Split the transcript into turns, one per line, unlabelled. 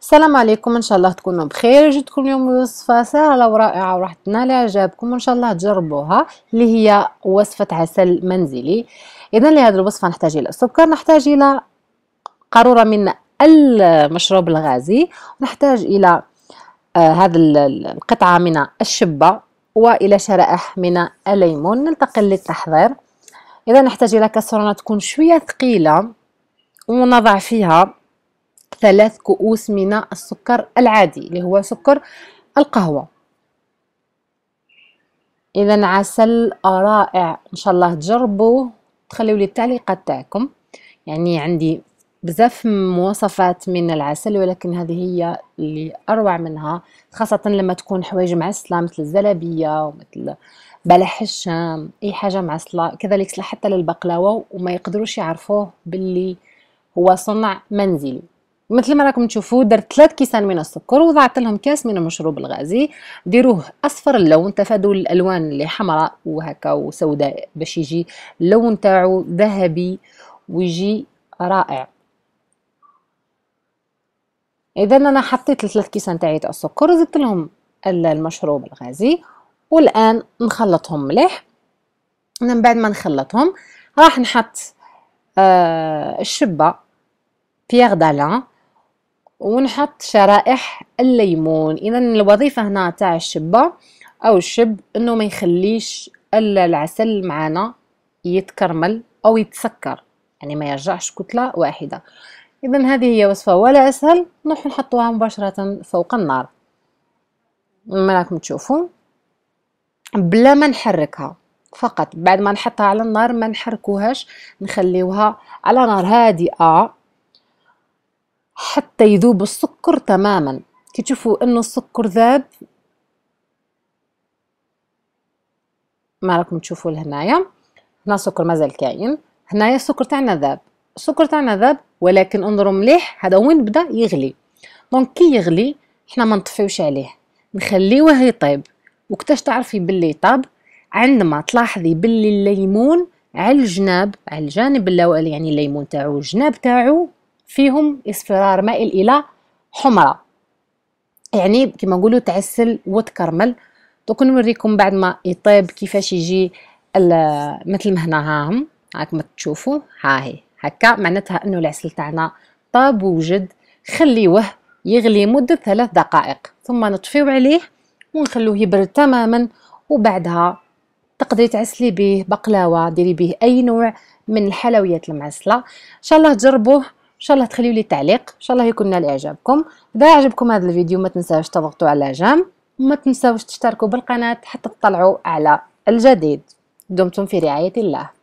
السلام عليكم ان شاء الله تكونوا بخير جاتكم اليوم وصفه سهله ورائعه وراح تنال اعجابكم وان شاء الله تجربوها اللي هي وصفه عسل منزلي اذا لهذه الوصفه نحتاج الى السكر نحتاج الى قاروره من المشروب الغازي ونحتاج الى آه، هذا القطعه من الشبه والى شرائح من الليمون ننتقل للتحضير اذا نحتاج الى كاسرونه تكون شويه ثقيله ونضع فيها ثلاث كؤوس من السكر العادي اللي هو سكر القهوة إذا عسل رائع إن شاء الله تجربوه تخليوا لي التعليقات تاعكم يعني عندي بزاف مواصفات من العسل ولكن هذه هي اللي اروع منها خاصه لما تكون حوايج معسله مثل الزلابيه ومثل بلح الشام اي حاجه معسله كذلك حتى للبقلاوه وما يقدروش يعرفوه باللي هو صنع منزلي مثل ما راكم تشوفوا درت ثلاث كيسان من السكر وضعت لهم كاس من المشروب الغازي ديروه اصفر اللون تفادوا الالوان اللي حمراء وهكا وسوداء باش يجي اللون تاعو ذهبي ويجي رائع اذا انا حطيت الثلاث كيسان تاعي تاع السكر وزدت لهم المشروب الغازي والان نخلطهم مليح من بعد ما نخلطهم راح نحط آه الشبه بيغ دالان ونحط شرائح الليمون اذا الوظيفه هنا تاع الشبه او الشب انه ما يخليش العسل معنا يتكرمل او يتسكر يعني ما يرجعش كتله واحده اذا هذه هي وصفه ولا اسهل نروح نحطوها مباشره فوق النار ما راكم تشوفوا بلا ما نحركها فقط بعد ما نحطها على النار ما نحركوهاش نخليوها على نار هادئه حتى يذوب السكر تماما كي تشوفوا انه السكر ذاب ما راكم تشوفوا لهنايا هنا السكر مازال كاين هنايا السكر تاعنا ذاب السكر تاعنا ذاب ولكن انظروا مليح هذا وين بدا يغلي دونك كي يغلي احنا ما نطفيوش عليه نخليوه يطيب وكتاش تعرفي باللي طاب عندما تلاحظي باللي الليمون على الجناب على الجانب الاول يعني الليمون تاعو الجناب تاعو فيهم اصفرار مائل الى حمراء يعني كما نقولوا تعسل وتكرمل دوك نوريكم بعد ما يطيب كيفاش يجي مثل ما هنا هاهم هاكم تشوفوا ها هي هكا معناتها انه العسل تاعنا طاب وجد خليوه يغلي مدة ثلاث دقائق ثم نطفيو عليه ونخلوه يبرد تماما وبعدها تقدري تعسلي به بقلاوة ديري به أي نوع من الحلويات المعسلة إن شاء الله تجربوه ان شاء الله تخليولي لي تعليق ان شاء الله يكون نال اعجابكم اذا عجبكم هذا الفيديو ما تنساوش تضغطوا على جام وما تنساوش تشتركوا بالقناه حتى تطلعوا على الجديد دمتم في رعايه الله